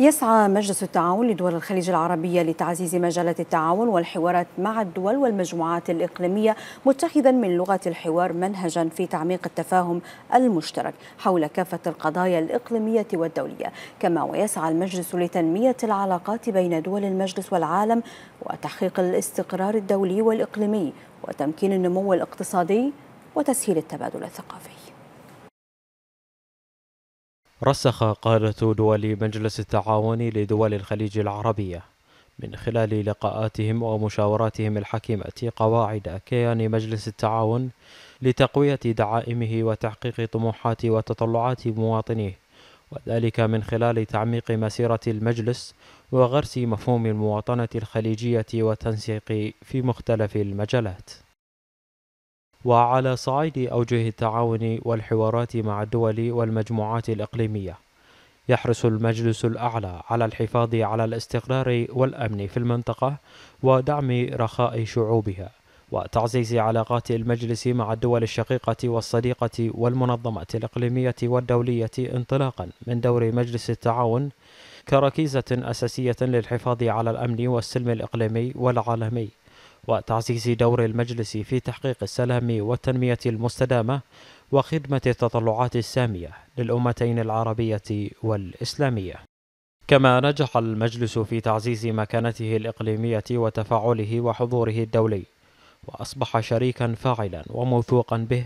يسعى مجلس التعاون لدول الخليج العربية لتعزيز مجالات التعاون والحوارات مع الدول والمجموعات الإقليمية متخذا من لغة الحوار منهجا في تعميق التفاهم المشترك حول كافة القضايا الإقليمية والدولية كما ويسعى المجلس لتنمية العلاقات بين دول المجلس والعالم وتحقيق الاستقرار الدولي والإقليمي وتمكين النمو الاقتصادي وتسهيل التبادل الثقافي رسخ قادة دول مجلس التعاون لدول الخليج العربية من خلال لقاءاتهم ومشاوراتهم الحكيمة قواعد كيان مجلس التعاون لتقوية دعائمه وتحقيق طموحات وتطلعات مواطنيه وذلك من خلال تعميق مسيرة المجلس وغرس مفهوم المواطنة الخليجية وتنسيق في مختلف المجالات وعلى صعيد أوجه التعاون والحوارات مع الدول والمجموعات الإقليمية يحرص المجلس الأعلى على الحفاظ على الاستقرار والأمن في المنطقة ودعم رخاء شعوبها وتعزيز علاقات المجلس مع الدول الشقيقة والصديقة والمنظمات الإقليمية والدولية انطلاقا من دور مجلس التعاون كركيزة أساسية للحفاظ على الأمن والسلم الإقليمي والعالمي وتعزيز دور المجلس في تحقيق السلام والتنمية المستدامة وخدمة التطلعات السامية للأمتين العربية والإسلامية. كما نجح المجلس في تعزيز مكانته الإقليمية وتفاعله وحضوره الدولي، وأصبح شريكا فاعلا وموثوقا به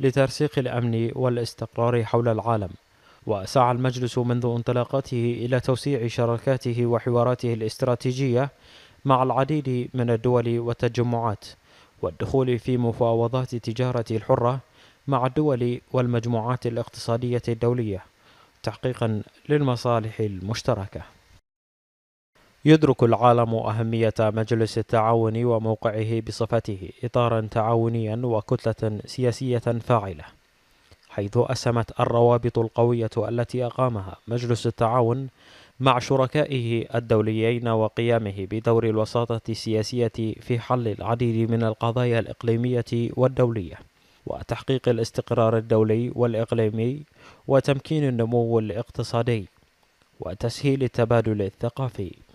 لترسيخ الأمن والاستقرار حول العالم. وسعى المجلس منذ انطلاقته إلى توسيع شراكاته وحواراته الاستراتيجية مع العديد من الدول والتجمعات والدخول في مفاوضات التجارة الحرة مع الدول والمجموعات الاقتصادية الدولية تحقيقا للمصالح المشتركة يدرك العالم أهمية مجلس التعاون وموقعه بصفته إطارا تعاونيا وكتلة سياسية فاعلة حيث أسمت الروابط القوية التي أقامها مجلس التعاون مع شركائه الدوليين وقيامه بدور الوساطة السياسية في حل العديد من القضايا الإقليمية والدولية وتحقيق الاستقرار الدولي والإقليمي وتمكين النمو الاقتصادي وتسهيل التبادل الثقافي